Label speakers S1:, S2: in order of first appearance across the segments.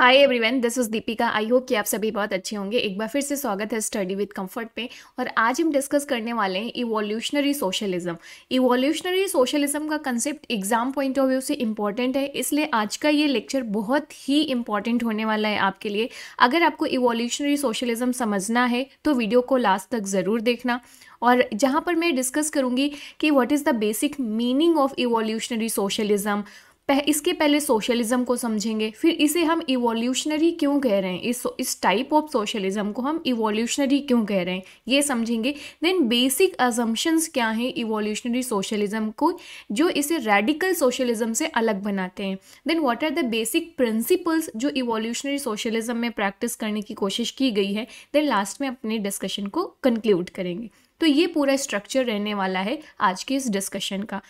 S1: Hi everyone this is Deepika I hope कि आप सभी बहुत अच्छे होंगे एक बार फिर से स्वागत है स्टडी विद कंफर्ट पे और आज हम डिस्कस करने वाले हैं इवोल्यूशनरी सोशलिज्म इवोल्यूशनरी सोशलिज्म का concept exam point of view से इम्पॉर्टेंट है इसलिए आज का ये लेक्चर बहुत ही इंपॉर्टेंट होने वाला है आपके लिए अगर आपको इवोल्यूशनरी सोशलिज्म समझना है तो वीडियो को लास्ट तक ज़रूर देखना और जहाँ पर मैं डिस्कस करूँगी कि what is the basic meaning of evolutionary socialism पह, इसके पहले सोशलिज्म को समझेंगे फिर इसे हम इवोल्यूशनरी क्यों कह रहे हैं इस इस टाइप ऑफ सोशलिज्म को हम इवोल्यूशनरी क्यों कह रहे हैं ये समझेंगे देन बेसिक अजम्पन्स क्या हैं इवोल्यूशनरी सोशलिज्म को जो इसे रेडिकल सोशलिज्म से अलग बनाते हैं then what are the basic principles जो इवोल्यूशनरी सोशलिज्म में प्रैक्टिस करने की कोशिश की गई है देन लास्ट में अपने डिस्कशन को कंक्लूड करेंगे तो ये पूरा स्ट्रक्चर रहने वाला है आज के इस डिस्कशन का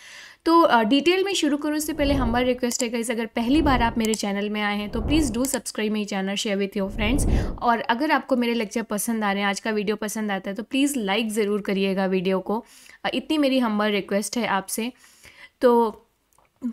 S1: तो डिटेल में शुरू करूँ उससे पहले हमारी रिक्वेस्ट है गाइज अगर पहली बार आप मेरे चैनल में आए हैं तो प्लीज़ डू सब्सक्राइब मेरी channel share with your friends और अगर आपको मेरे लेक्चर पसंद आ रहे हैं आज का वीडियो पसंद आता है तो प्लीज़ लाइक ज़रूर करिएगा वीडियो को इतनी मेरी हम्बर रिक्वेस्ट है आपसे तो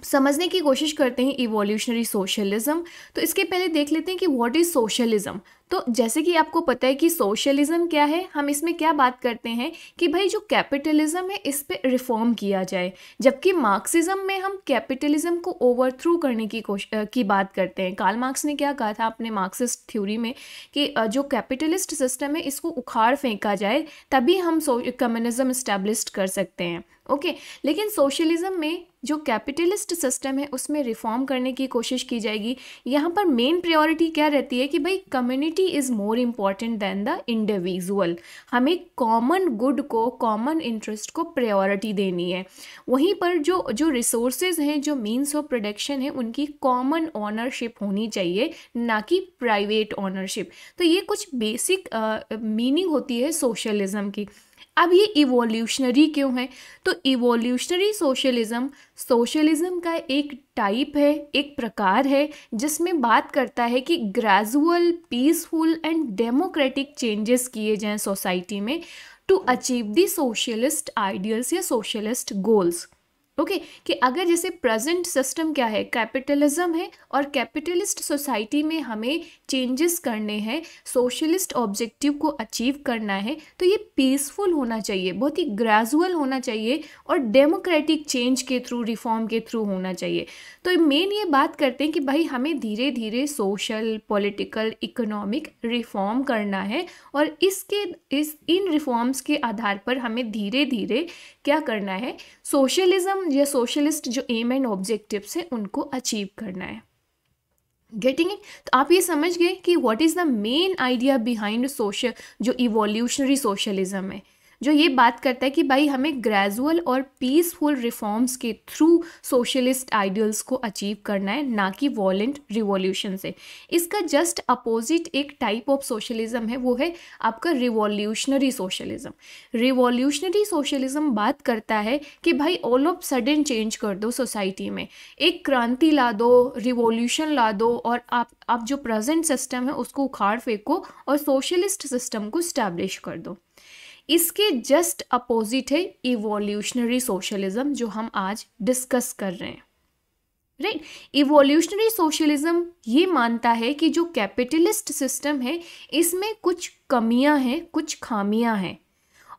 S1: समझने की कोशिश करते हैं इवोल्यूशनरी सोशलिज्म तो इसके पहले देख लेते हैं कि व्हाट इज़ सोशलिज्म तो जैसे कि आपको पता है कि सोशलिज्म क्या है हम इसमें क्या बात करते हैं कि भाई जो कैपिटलिज्म है इस पर रिफॉर्म किया जाए जबकि मार्क्सिज्म में हम कैपिटलिज्म को ओवरथ्रू करने की कोश की बात करते हैं कार्ल मार्क्स ने क्या कहा था अपने मार्क्सिस्ट थ्योरी में कि जो कैपिटलिस्ट सिस्टम है इसको उखाड़ फेंका जाए तभी हम कम्युनिज्म इस्टेब्लिश कर सकते हैं ओके लेकिन सोशलिज्म में जो कैपिटलिस्ट सिस्टम है उसमें रिफॉर्म करने की कोशिश की जाएगी यहाँ पर मेन प्रायोरिटी क्या रहती है कि भाई community is more important than the individual हमें कॉमन गुड को कॉमन इंटरेस्ट को प्रायोरिटी देनी है वहीं पर जो जो रिसोर्सेज हैं जो मीन्स ऑफ प्रोडक्शन है उनकी कॉमन ऑनरशिप होनी चाहिए ना कि प्राइवेट ऑनरशिप तो ये कुछ बेसिक मीनिंग होती है सोशलिज़म की अब ये इवोल्यूशनरी क्यों है तो इवोल्यूशनरी सोशलिज्म सोशलिज़म का एक टाइप है एक प्रकार है जिसमें बात करता है कि gradual peaceful and democratic changes किए जाएं सोसाइटी में to achieve the socialist ideals या सोशलिस्ट गोल्स ओके okay, कि अगर जैसे प्रेजेंट सिस्टम क्या है कैपिटलिज्म है और कैपिटलिस्ट सोसाइटी में हमें चेंजेस करने हैं सोशलिस्ट ऑब्जेक्टिव को अचीव करना है तो ये पीसफुल होना चाहिए बहुत ही ग्रेजुअल होना चाहिए और डेमोक्रेटिक चेंज के थ्रू रिफॉर्म के थ्रू होना चाहिए तो मेन ये बात करते हैं कि भाई हमें धीरे धीरे सोशल पॉलिटिकल इकोनॉमिक रिफॉर्म करना है और इसके इस इन रिफॉर्म्स के आधार पर हमें धीरे धीरे क्या करना है सोशलिज्म या सोशलिस्ट जो एम एंड ऑब्जेक्टिव्स हैं उनको अचीव करना है गेटिंग इट तो आप ये समझ गए कि what is the main idea behind social जो इवोल्यूशनरी सोशलिज्म है जो ये बात करता है कि भाई हमें ग्रेजुअल और पीसफुल रिफॉर्म्स के थ्रू सोशलिस्ट आइडियल्स को अचीव करना है ना कि वॉलेंट रिवॉल्यूशन से इसका जस्ट अपोजिट एक टाइप ऑफ सोशलिज्म है वो है आपका रिवॉल्यूशनरी सोशलिज्म रिवॉल्यूशनरी सोशलिज्म बात करता है कि भाई ऑल ऑफ सडन चेंज कर दो सोसाइटी में एक क्रांति ला दो रिवॉल्यूशन ला दो और आप आप जो प्रेजेंट सिस्टम है उसको उखाड़ फेंको और सोशलिस्ट सिस्टम को स्टैब्लिश कर दो इसके जस्ट अपोजिट है इवोल्यूशनरी सोशलिज्म जो हम आज डिस्कस कर रहे हैं राइट इवोल्यूशनरी सोशलिज्म ये मानता है कि जो कैपिटलिस्ट सिस्टम है इसमें कुछ कमियां हैं कुछ खामियां हैं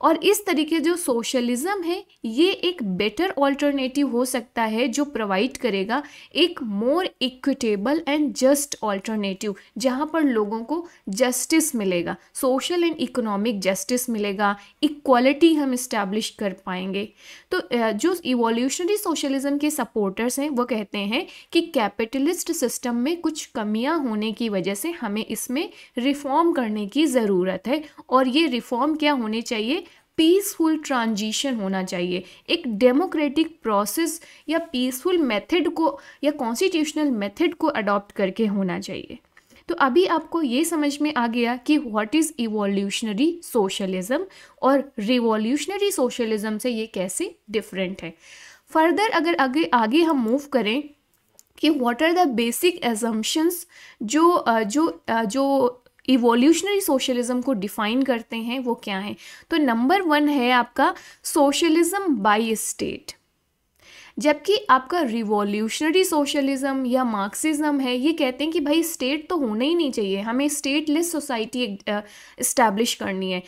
S1: और इस तरीके जो सोशलिज्म है ये एक बेटर ऑल्टरनेटिव हो सकता है जो प्रोवाइड करेगा एक more equitable and just alternative जहाँ पर लोगों को जस्टिस मिलेगा सोशल एंड इकोनॉमिक जस्टिस मिलेगा इक्वालिटी हम इस्टेब्लिश कर पाएंगे तो जो इवोल्यूशनरी सोशलिज्म के सपोर्टर्स हैं वो कहते हैं कि कैपिटलिस्ट सिस्टम में कुछ कमियाँ होने की वजह से हमें इसमें रिफॉर्म करने की ज़रूरत है और ये रिफॉर्म क्या होने चाहिए पीसफुल ट्रांजिशन होना चाहिए एक डेमोक्रेटिक प्रोसेस या पीसफुल मेथड को या कॉन्स्टिट्यूशनल मेथड को अडॉप्ट करके होना चाहिए तो अभी आपको ये समझ में आ गया कि व्हाट इज़ इवोल्यूशनरी सोशलिज्म और रिवॉल्यूशनरी सोशलिज्म से ये कैसे डिफरेंट है फर्दर अगर आगे आगे हम मूव करें कि what are the basic assumptions जो जो जो इवोल्यूशनरी सोशलिज्म को डिफाइन करते हैं वो क्या है तो नंबर वन है आपका सोशलिज्म बाय स्टेट जबकि आपका रिवॉल्यूशनरी सोशलिज्म या मार्क्सिज्म है ये कहते हैं कि भाई स्टेट तो होना ही नहीं चाहिए हमें स्टेटलेस सोसाइटी इस्टेब्लिश करनी है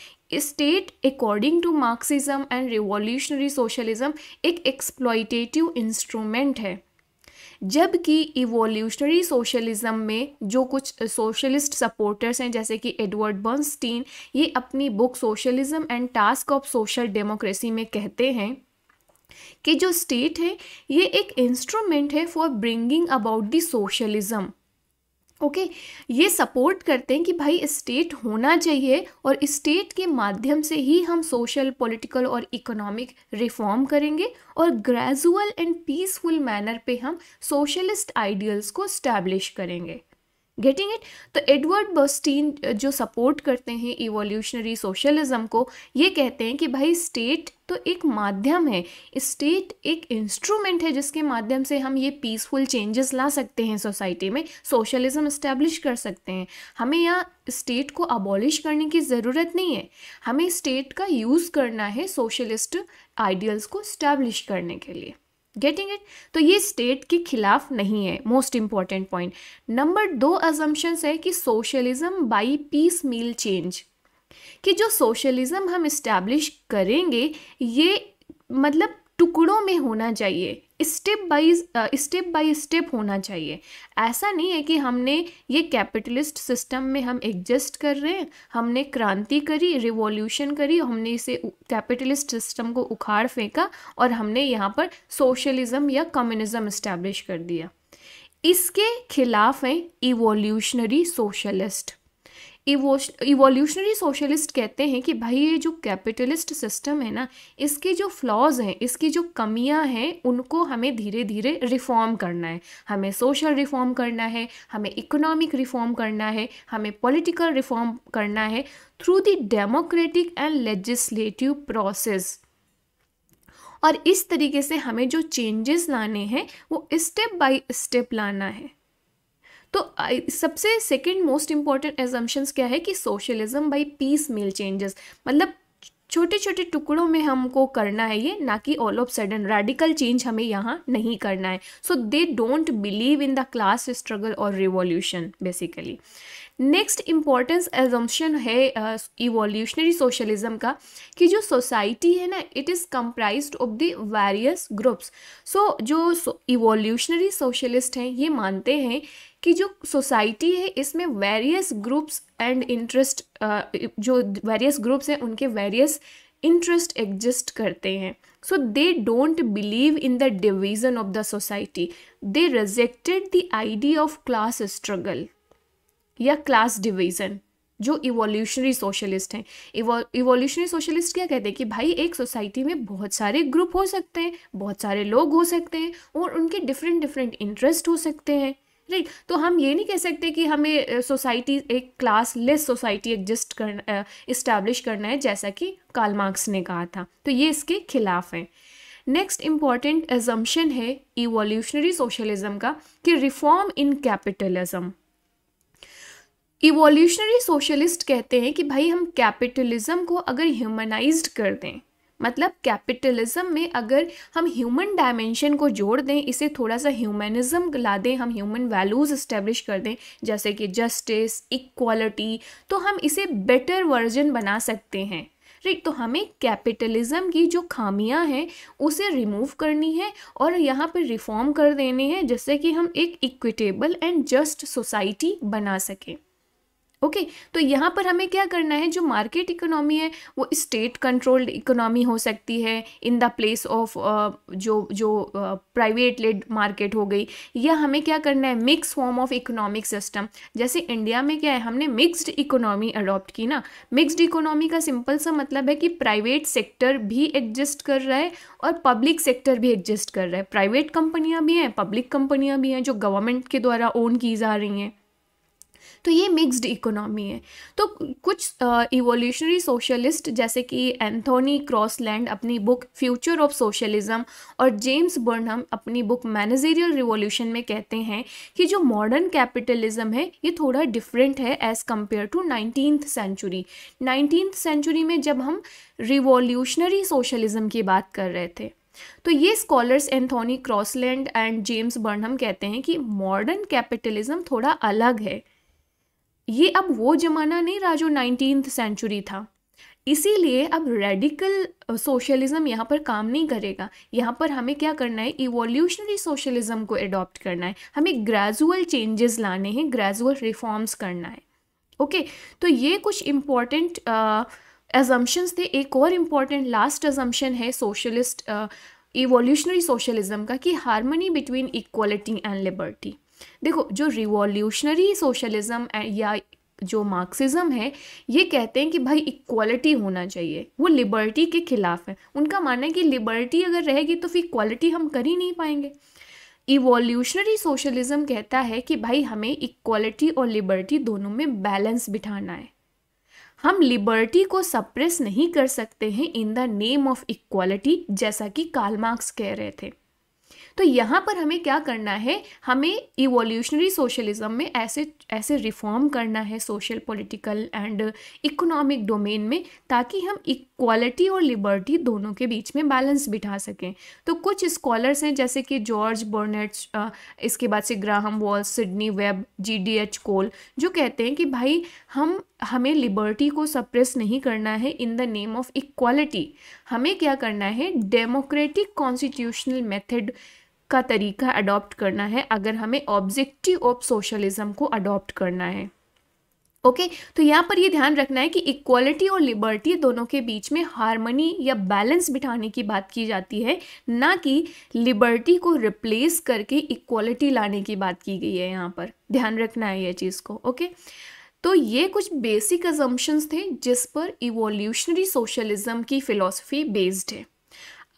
S1: state according to Marxism and revolutionary socialism एक एक्सप्लॉइटेटिव इंस्ट्रूमेंट है जबकि इवोल्यूशनरी सोशलिज्म में जो कुछ सोशलिस्ट सपोर्टर्स हैं जैसे कि एडवर्ड बर्नस्टीन ये अपनी book socialism and task of social democracy में कहते हैं कि जो स्टेट है ये एक इंस्ट्रूमेंट है for bringing about the socialism okay okay, ये सपोर्ट करते हैं कि भाई स्टेट होना चाहिए और स्टेट के माध्यम से ही हम सोशल पॉलिटिकल और इकोनॉमिक रिफॉर्म करेंगे और ग्रेजुअल एंड पीसफुल मैनर पे हम सोशलिस्ट आइडियल्स को स्टैब्लिश करेंगे गेटिंग इट तो एडवर्ड बर्स्टीन जो सपोर्ट करते हैं इवोल्यूशनरी सोशलिज्म को ये कहते हैं कि भाई स्टेट तो एक माध्यम है स्टेट एक इंस्ट्रूमेंट है जिसके माध्यम से हम ये पीसफुल चेंजेस ला सकते हैं सोसाइटी में सोशलिज्म इस्टेब्लिश कर सकते हैं हमें यहाँ स्टेट को अबॉलिश करने की ज़रूरत नहीं है हमें स्टेट का यूज़ करना है सोशलिस्ट आइडियल्स को इस्टेब्लिश करने के लिए गेटिंग इट तो ये स्टेट के खिलाफ नहीं है मोस्ट इम्पॉर्टेंट पॉइंट नंबर दो अजम्पन्स है कि socialism by piecemeal change कि जो सोशलिज्म हम इस्टेब्लिश करेंगे ये मतलब टुकड़ों में होना चाहिए step by step by step होना चाहिए ऐसा नहीं है कि हमने ये कैपिटलिस्ट सिस्टम में हम एग्जिस्ट कर रहे हैं हमने क्रांति करी रिवॉल्यूशन करी हमने इसे कैपिटलिस्ट सिस्टम को उखाड़ फेंका और हमने यहाँ पर सोशलिज़म या कम्युनिज़म इस्टेब्लिश कर दिया इसके खिलाफ हैं इवोल्यूशनरी सोशलिस्ट इवोल्यूशनरी सोशलिस्ट कहते हैं कि भाई ये जो कैपिटलिस्ट सिस्टम है ना इसके जो फ्लॉज हैं इसकी जो कमियां हैं उनको हमें धीरे धीरे रिफॉर्म करना है हमें सोशल रिफॉर्म करना है हमें इकोनॉमिक रिफॉर्म करना है हमें पॉलिटिकल रिफॉर्म करना है through the democratic and legislative process और इस तरीके से हमें जो चेंजेस लाने हैं वो स्टेप बाय स्टेप लाना है तो सबसे सेकेंड मोस्ट इम्पॉर्टेंट एजम्पन्स क्या है कि socialism by piecemeal changes मतलब छोटे छोटे टुकड़ों में हमको करना है ये ना कि all of sudden radical change हमें यहाँ नहीं करना है so they don't believe in the class struggle और revolution basically next importance assumption है इवोल्यूशनरी uh, सोशलिज्म का कि जो सोसाइटी है ना it is comprise of the various groups so जो इवोल्यूशनरी सोशलिस्ट हैं ये मानते हैं कि जो सोसाइटी है इसमें वेरियस ग्रुप्स एंड इंटरेस्ट जो वेरियस ग्रुप्स हैं उनके वेरियस इंटरेस्ट एग्जिस्ट करते हैं so they don't believe in the division of the society they rejected the idea of class struggle या क्लास डिवीज़न जो इवोल्यूशनरी सोशलिस्ट हैं इवोल्यूशनरी सोशलिस्ट क्या कहते हैं कि भाई एक सोसाइटी में बहुत सारे ग्रुप हो सकते हैं बहुत सारे लोग हो सकते हैं और उनके डिफरेंट डिफरेंट इंटरेस्ट हो सकते हैं राइट right. तो हम ये नहीं कह सकते कि हमें सोसाइटी एक क्लास लेस सोसाइटी एग्जिस्ट करना इस्टेब्लिश करना है जैसा कि कार्ल मार्क्स ने कहा था तो ये इसके खिलाफ है नेक्स्ट इम्पॉर्टेंट एजम्पन है इवोल्यूशनरी सोशलिज्म का कि reform in capitalism evolutionary socialist कहते हैं कि भाई हम कैपिटलिज्म को अगर ह्यूमनाइज कर दें मतलब कैपिटलिज्म में अगर हम ह्यूमन डायमेंशन को जोड़ दें इसे थोड़ा सा ह्यूमनिज़म ला दें हम ह्यूमन वैल्यूज़ इस्टेब्लिश कर दें जैसे कि जस्टिस इक्वालिटी तो हम इसे बेटर वर्जन बना सकते हैं ठीक तो हमें कैपिटलिज्म की जो खामियां हैं उसे रिमूव करनी है और यहाँ पर रिफॉर्म कर देने हैं जिससे कि हम एक इक्विटेबल एंड जस्ट सोसाइटी बना सकें ओके okay, तो यहाँ पर हमें क्या करना है जो मार्केट इकोनॉमी है वो स्टेट कंट्रोल्ड इकोनॉमी हो सकती है इन द प्लेस ऑफ जो जो प्राइवेट लेड मार्केट हो गई या हमें क्या करना है mix form of economic system जैसे इंडिया में क्या है हमने मिक्स्ड इकोनॉमी अडॉप्ट की ना मिक्स्ड इकोनॉमी का सिंपल सा मतलब है कि प्राइवेट सेक्टर भी एग्जिस्ट कर रहा है और पब्लिक सेक्टर भी एग्जिस्ट कर रहा है प्राइवेट कंपनियाँ भी हैं पब्लिक कंपनियाँ भी हैं जो गवर्नमेंट के द्वारा ओन की जा रही हैं तो ये मिक्सड इकोनॉमी है तो कुछ इवोल्यूशनरी सोशलिस्ट जैसे कि एंथोनी क्रॉसलैंड अपनी बुक फ्यूचर ऑफ सोशलिज्म और जेम्स बर्नहम अपनी बुक मैनेजेरियल रिवोल्यूशन में कहते हैं कि जो मॉडर्न कैपिटलिज्म है ये थोड़ा डिफरेंट है as compare to nineteen century nineteen century में जब हम रिवोल्यूशनरी सोशलिज्म की बात कर रहे थे तो ये scholars Anthony Crosland and James Burnham कहते हैं कि मॉडर्न कैपिटलिज्म थोड़ा अलग है ये अब वो ज़माना नहीं रहा जो नाइनटीन सेंचुरी था इसीलिए अब रेडिकल सोशलिज्म यहाँ पर काम नहीं करेगा यहाँ पर हमें क्या करना है इवोल्यूशनरी सोशलिज्म को एडॉप्ट करना है हमें ग्रेजुअल चेंजेस लाने हैं ग्रेजुअल रिफॉर्म्स करना है ओके okay, तो ये कुछ इम्पॉर्टेंट एजम्पन्स थे एक और इम्पॉर्टेंट लास्ट एजम्पन है सोशलिस्ट इवोल्यूशनरी सोशलिज्म का कि harmony between equality and liberty देखो जो रिवॉल्यूशनरी सोशलिज्म या जो मार्क्सिज्म है ये कहते हैं कि भाई इक्वालिटी होना चाहिए वो लिबर्टी के ख़िलाफ़ है उनका मानना है कि लिबर्टी अगर रहेगी तो फिर इक्वालिटी हम कर ही नहीं पाएंगे इवोल्यूशनरी सोशलिज्म कहता है कि भाई हमें इक्वालिटी और लिबर्टी दोनों में बैलेंस बिठाना है हम लिबर्टी को सप्रेस नहीं कर सकते हैं in the name of equality जैसा कि कार्ल मार्क्स कह रहे थे तो यहाँ पर हमें क्या करना है हमें इवोल्यूशनरी सोशलिज्म में ऐसे ऐसे रिफॉर्म करना है social political and economic domain में ताकि हम इक्वालिटी और लिबर्टी दोनों के बीच में बैलेंस बिठा सकें तो कुछ स्कॉलर्स हैं जैसे कि जॉर्ज बर्नेट्स इसके बाद से Graham Wall Sidney Webb G D H Cole जो कहते हैं कि भाई हम हमें लिबर्टी को सप्रेस नहीं करना है in the name of equality हमें क्या करना है डेमोक्रेटिक कॉन्स्टिट्यूशनल मेथड का तरीका अडॉप्ट करना है अगर हमें ऑब्जेक्टिव ऑफ सोशलिज्म को अडॉप्ट करना है ओके okay, तो यहाँ पर ये ध्यान रखना है कि इक्वालिटी और लिबर्टी दोनों के बीच में हारमोनी या बैलेंस बिठाने की बात की जाती है ना कि लिबर्टी को रिप्लेस करके इक्वालिटी लाने की बात की गई है यहाँ पर ध्यान रखना है ये चीज़ को ओके okay? तो ये कुछ बेसिक अजम्पन्स थे जिस पर इवोल्यूशनरी सोशलिज्म की फ़िलॉसफी बेस्ड है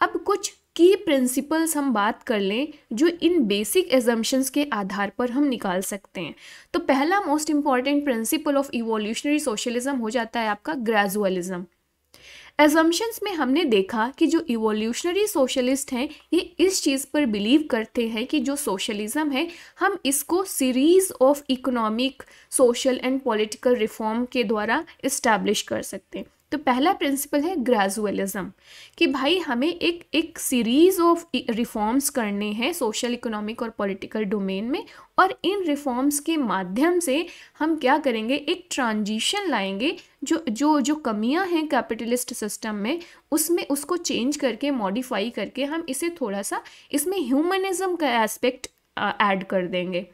S1: अब कुछ की प्रिंसिपल्स हम बात कर लें जो इन बेसिक एजम्पन्स के आधार पर हम निकाल सकते हैं तो पहला most important principle of evolutionary socialism हो जाता है आपका ग्रेजुअलिज्म एजम्पन्स में हमने देखा कि जो इवोल्यूशनरी सोशलिस्ट हैं ये इस चीज़ पर बिलीव करते हैं कि जो सोशलिज्म है हम इसको series of economic social and political reform के द्वारा इस्टेब्लिश कर सकते हैं तो पहला प्रिंसिपल है ग्रेजुअलिज्म कि भाई हमें एक एक सीरीज़ ऑफ रिफॉर्म्स करने हैं सोशल इकोनॉमिक और पॉलिटिकल डोमेन में और इन रिफॉर्म्स के माध्यम से हम क्या करेंगे एक ट्रांजिशन लाएंगे जो जो जो कमियां हैं कैपिटलिस्ट सिस्टम में उसमें उसको चेंज करके मॉडिफाई करके हम इसे थोड़ा सा इसमें ह्यूमनिज़म का एस्पेक्ट ऐड कर देंगे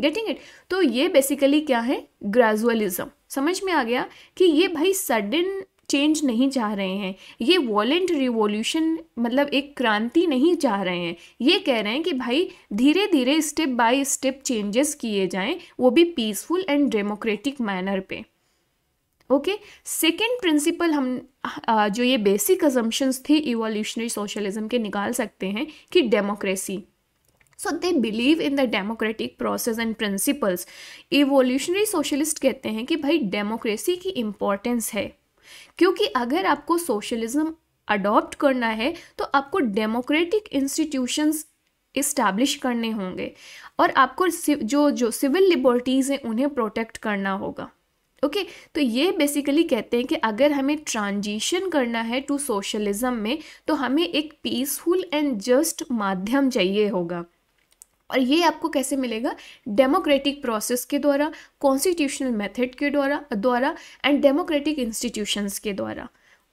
S1: गेटिंग इट तो ये बेसिकली क्या है ग्रेजुअलिज्म समझ में आ गया कि ये भाई सडन चेंज नहीं चाह रहे हैं ये वॉलेंट रिवॉल्यूशन मतलब एक क्रांति नहीं चाह रहे हैं ये कह रहे हैं कि भाई धीरे धीरे स्टेप बाय स्टेप चेंजेस किए जाएं वो भी पीसफुल एंड डेमोक्रेटिक मैनर पे ओके सेकेंड प्रिंसिपल हम आ, जो ये बेसिक अजम्पन्स थी इवोल्यूशनरी सोशलिज्म के निकाल सकते हैं कि democracy so they believe in the democratic process and principles evolutionary socialist कहते हैं कि भाई डेमोक्रेसी की इम्पोर्टेंस है क्योंकि अगर आपको सोशलिज्म अडॉप्ट करना है तो आपको डेमोक्रेटिक इंस्टीट्यूशंस इस्टेब्लिश करने होंगे और आपको जो जो सिविल लिबर्टीज़ हैं उन्हें प्रोटेक्ट करना होगा ओके okay, तो ये बेसिकली कहते हैं कि अगर हमें ट्रांजिशन करना है टू सोशलिज्म में तो हमें एक पीसफुल एंड जस्ट माध्यम चाहिए होगा और ये आपको कैसे मिलेगा डेमोक्रेटिक प्रोसेस के द्वारा कॉन्स्टिट्यूशनल मेथड के द्वारा द्वारा एंड डेमोक्रेटिक इंस्टीट्यूशंस के द्वारा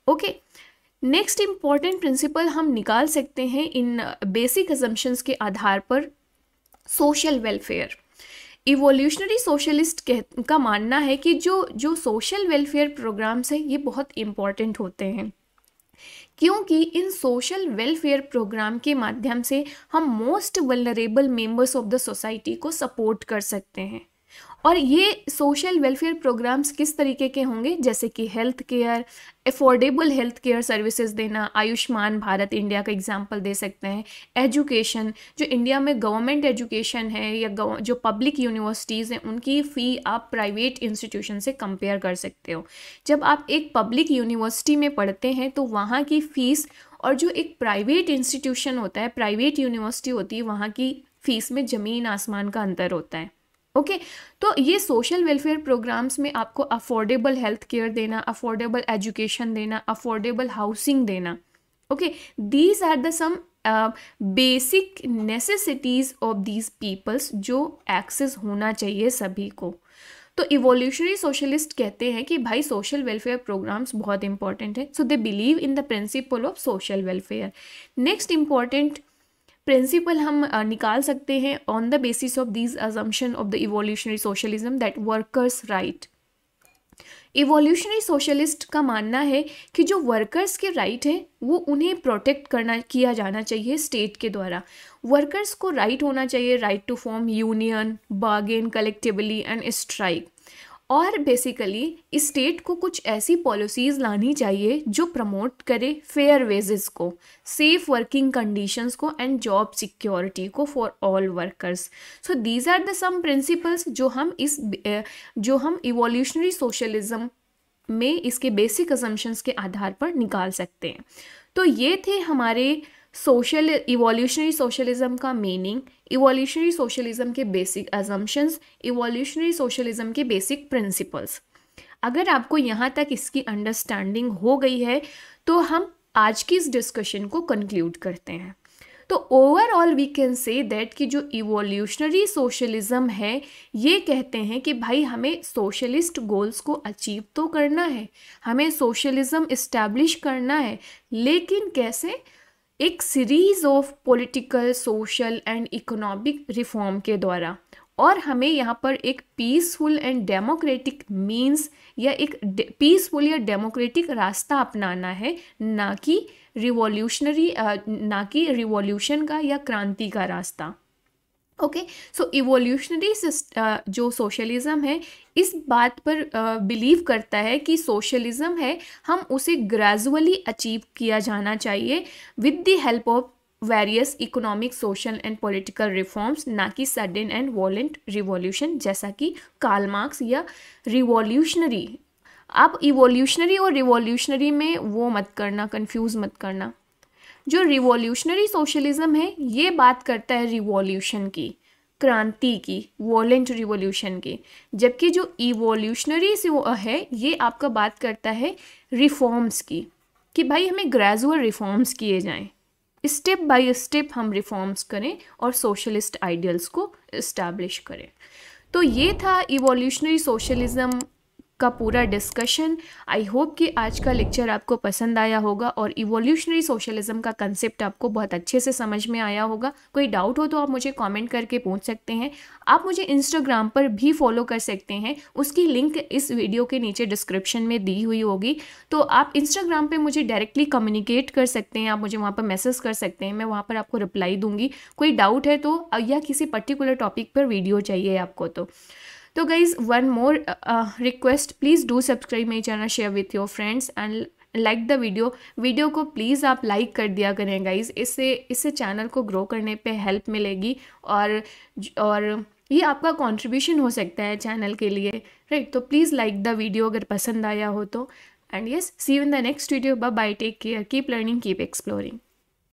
S1: ओके नेक्स्ट इम्पॉर्टेंट प्रिंसिपल हम निकाल सकते हैं इन बेसिक uh, एजम्पन्स के आधार पर सोशल वेलफेयर इवोल्यूशनरी सोशलिस्ट कह का मानना है कि जो जो सोशल वेलफेयर प्रोग्राम्स हैं ये बहुत इम्पॉर्टेंट होते हैं क्योंकि इन सोशल वेलफेयर प्रोग्राम के माध्यम से हम most vulnerable members of the society को सपोर्ट कर सकते हैं और ये सोशल वेलफेयर प्रोग्राम्स किस तरीके के होंगे जैसे कि health care affordable health care services देना आयुष्मान भारत इंडिया का एग्जाम्पल दे सकते हैं एजुकेशन जो इंडिया में गवर्नमेंट एजुकेशन है या जो पब्लिक यूनिवर्सिटीज़ हैं उनकी फ़ी आप प्राइवेट इंस्टीट्यूशन से कंपेयर कर सकते हो जब आप एक पब्लिक यूनिवर्सिटी में पढ़ते हैं तो वहाँ की फ़ीस और जो एक प्राइवेट इंस्टीट्यूशन होता है प्राइवेट यूनिवर्सिटी होती है वहाँ की फ़ीस में ज़मीन आसमान का अंतर होता है ओके okay, तो ये सोशल वेलफेयर प्रोग्राम्स में आपको अफोर्डेबल हेल्थ केयर देना अफोर्डेबल एजुकेशन देना अफोर्डेबल हाउसिंग देना okay these are the some basic necessities of these peoples जो एक्सेस होना चाहिए सभी को तो इवोल्यूशनरी सोशलिस्ट कहते हैं कि भाई सोशल वेलफेयर प्रोग्राम्स बहुत इंपॉर्टेंट है so they believe in the principle of social welfare next important principle हम uh, निकाल सकते हैं on the basis of this assumption of the evolutionary socialism that workers right evolutionary socialist का मानना है कि जो वर्कर्स के राइट हैं वो उन्हें प्रोटेक्ट करना किया जाना चाहिए स्टेट के द्वारा वर्कर्स को राइट right होना चाहिए right to form union bargain collectively and strike और बेसिकली स्टेट को कुछ ऐसी पॉलिसीज़ लानी चाहिए जो प्रमोट करे फेयर वेजेस को सेफ वर्किंग कंडीशंस को एंड जॉब सिक्योरिटी को for all workers so these are the some principles जो हम इस जो हम इवोल्यूशनरी सोशलिज्म में इसके बेसिक अजम्पन्स के आधार पर निकाल सकते हैं तो ये थे हमारे सोशल इवोल्यूशनरी सोशलिज्म का मीनिंग इवोल्यूशनरी सोशलिज्म के बेसिक एजम्पन्स इवोल्यूशनरी सोशलिज्म के बेसिक प्रिंसिपल्स अगर आपको यहाँ तक इसकी अंडरस्टैंडिंग हो गई है तो हम आज की इस डिस्कशन को कंक्लूड करते हैं तो overall we can say that कि जो इवोल्यूशनरी सोशलिज्म है ये कहते हैं कि भाई हमें सोशलिस्ट गोल्स को अचीव तो करना है हमें सोशलिज्म इस्टेब्लिश करना है लेकिन कैसे एक series of political social and economic reform के द्वारा और हमें यहाँ पर एक पीसफुल एंड डेमोक्रेटिक मीन्स या एक पीसफुल या डेमोक्रेटिक रास्ता अपनाना है ना कि रिवॉल्यूशनरी ना कि रिवॉल्यूशन का या क्रांति का रास्ता ओके सो इवोल्यूशनरी जो सोशलिज़म है इस बात पर बिलीव uh, करता है कि सोशलिज़म है हम उसे ग्रेजुअली अचीव किया जाना चाहिए with the help of various economic social and political reforms ना कि सडन एंड वॉलेंट रिवॉल्यूशन जैसा कि कार्ल मार्क्स या रिवॉल्यूशनरी आप इवोल्यूशनरी और रिवॉल्यूशनरी में वो मत करना कंफ्यूज मत करना जो रिवॉल्यूशनरी सोशलिज्म है ये बात करता है रिवॉल्यूशन की क्रांति की वॉलेंट रिवॉल्यूशन की जबकि जो इवोल्यूशनरी है ये आपका बात करता है रिफॉर्म्स की कि भाई हमें ग्रेजुअल रिफॉर्म्स किए जाएं स्टेप बाय स्टेप हम रिफॉर्म्स करें और सोशलिस्ट आइडियल्स को इस्टेब्लिश करें तो ये था इवोल्यूशनरी सोशलिज्म का पूरा डिस्कशन आई होप कि आज का लेक्चर आपको पसंद आया होगा और इवोल्यूशनरी सोशलिज्म का कंसेप्ट आपको बहुत अच्छे से समझ में आया होगा कोई डाउट हो तो आप मुझे कमेंट करके पूछ सकते हैं आप मुझे इंस्टाग्राम पर भी फॉलो कर सकते हैं उसकी लिंक इस वीडियो के नीचे डिस्क्रिप्शन में दी हुई होगी तो आप इंस्टाग्राम पर मुझे डायरेक्टली कम्युनिकेट कर सकते हैं आप मुझे वहाँ पर मैसेज कर सकते हैं मैं वहाँ पर आपको रिप्लाई दूंगी कोई डाउट है तो या किसी पर्टिकुलर टॉपिक पर वीडियो चाहिए आपको तो तो guys one more request please do subscribe my channel share with your friends and like the video video को प्लीज़ आप लाइक कर दिया करें गाइज़ इससे इससे चैनल को ग्रो करने पे हेल्प मिलेगी और और ये आपका कंट्रीब्यूशन हो सकता है चैनल के लिए राइट तो प्लीज़ लाइक द वीडियो अगर पसंद आया हो तो and yes see you in the next video bye take care keep learning keep exploring